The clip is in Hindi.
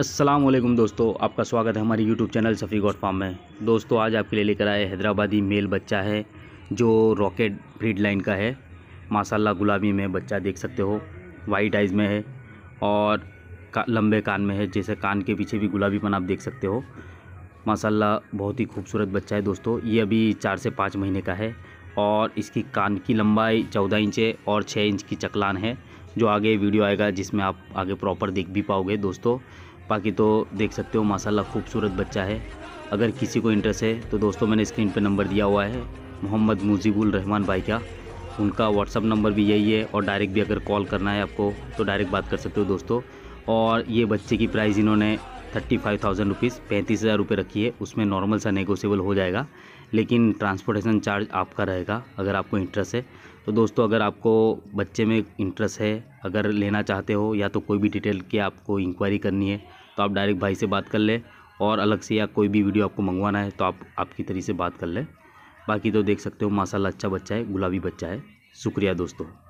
असलम दोस्तों आपका स्वागत है हमारे YouTube channel Safi goat farm में दोस्तों आज आपके लिए लेकर आए हैदराबादी मेल बच्चा है जो रॉकेट ब्रीड लाइन का है माशाल्लाह गुलाबी में बच्चा देख सकते हो वाइट आइज़ में है और का, लंबे कान में है जैसे कान के पीछे भी गुलाबीपन आप देख सकते हो माशाल्लाह बहुत ही खूबसूरत बच्चा है दोस्तों ये अभी चार से पाँच महीने का है और इसकी कान की लंबाई चौदह इंच है और छः इंच की चकलान है जो आगे वीडियो आएगा जिसमें आप आगे प्रॉपर देख भी पाओगे दोस्तों बाकी तो देख सकते हो माशाल्लाह खूबसूरत बच्चा है अगर किसी को इंटरेस्ट है तो दोस्तों मैंने स्क्रीन पर नंबर दिया हुआ है मोहम्मद मुजीबुल रहमान भाई का उनका व्हाट्सअप नंबर भी यही है और डायरेक्ट भी अगर कॉल करना है आपको तो डायरेक्ट बात कर सकते हो दोस्तों और ये बच्चे की प्राइस इन्होंने थर्टी फाइव थाउजेंड रुपीज़ पैंतीस हज़ार रुपये रखी है उसमें नॉर्मल सा नेगोशिएबल हो जाएगा लेकिन ट्रांसपोर्टेशन चार्ज आपका रहेगा अगर आपको इंटरेस्ट है तो दोस्तों अगर आपको बच्चे में इंटरेस्ट है अगर लेना चाहते हो या तो कोई भी डिटेल की आपको इंक्वायरी करनी है तो आप डायरेक्ट भाई से बात कर ले और अलग से या कोई भी वीडियो आपको मंगवाना है तो आप आपकी तरी से बात कर ले बाकी तो देख सकते हो माशाला अच्छा बच्चा है गुलाबी बच्चा है शुक्रिया दोस्तों